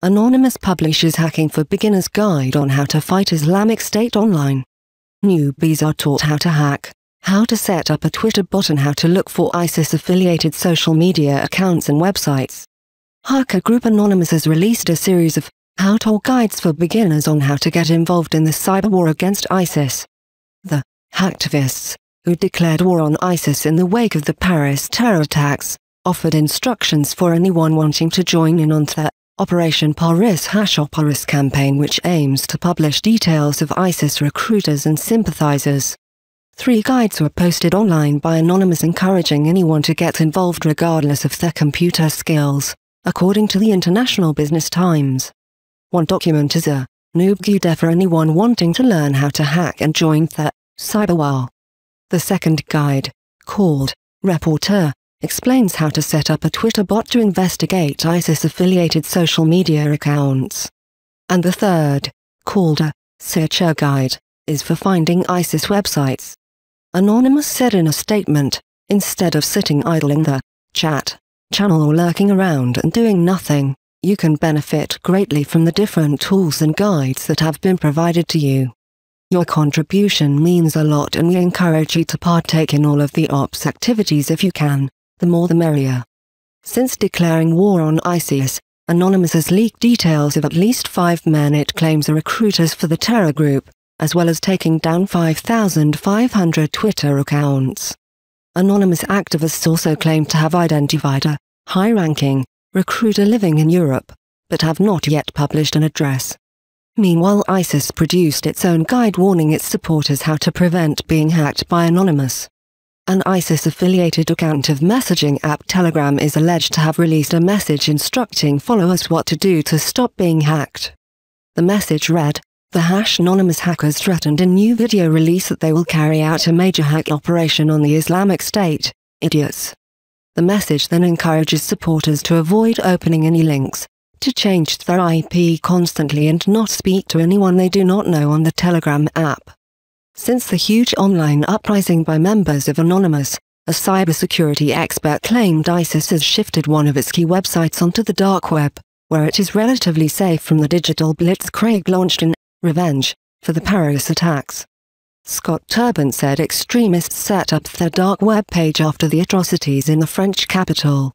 Anonymous publishes Hacking for Beginners guide on how to fight Islamic State online. Newbies are taught how to hack, how to set up a Twitter bot and how to look for ISIS-affiliated social media accounts and websites. Hacker Group Anonymous has released a series of how-to guides for beginners on how to get involved in the cyber war against ISIS. The hacktivists, who declared war on ISIS in the wake of the Paris terror attacks, offered instructions for anyone wanting to join in on that. Operation Paris Hash or Paris campaign which aims to publish details of ISIS recruiters and sympathizers. Three guides were posted online by Anonymous encouraging anyone to get involved regardless of their computer skills, according to the International Business Times. One document is a noob guide for anyone wanting to learn how to hack and join the cyberwar. The second guide, called Reporter, explains how to set up a Twitter bot to investigate ISIS-affiliated social media accounts. And the third, called a searcher guide, is for finding ISIS websites. Anonymous said in a statement, instead of sitting idle in the chat channel or lurking around and doing nothing, you can benefit greatly from the different tools and guides that have been provided to you. Your contribution means a lot and we encourage you to partake in all of the ops activities if you can the more the merrier. Since declaring war on ISIS, Anonymous has leaked details of at least five men it claims are recruiters for the terror group, as well as taking down 5,500 Twitter accounts. Anonymous activists also claim to have identified a high-ranking recruiter living in Europe, but have not yet published an address. Meanwhile ISIS produced its own guide warning its supporters how to prevent being hacked by Anonymous. An ISIS affiliated account of messaging app Telegram is alleged to have released a message instructing followers what to do to stop being hacked. The message read, the hash anonymous hackers threatened a new video release that they will carry out a major hack operation on the Islamic State, idiots. The message then encourages supporters to avoid opening any links, to change their IP constantly and not speak to anyone they do not know on the Telegram app. Since the huge online uprising by members of Anonymous, a cybersecurity expert claimed ISIS has shifted one of its key websites onto the dark web, where it is relatively safe from the digital blitzkrieg launched in revenge for the Paris attacks. Scott Turban said extremists set up their dark web page after the atrocities in the French capital.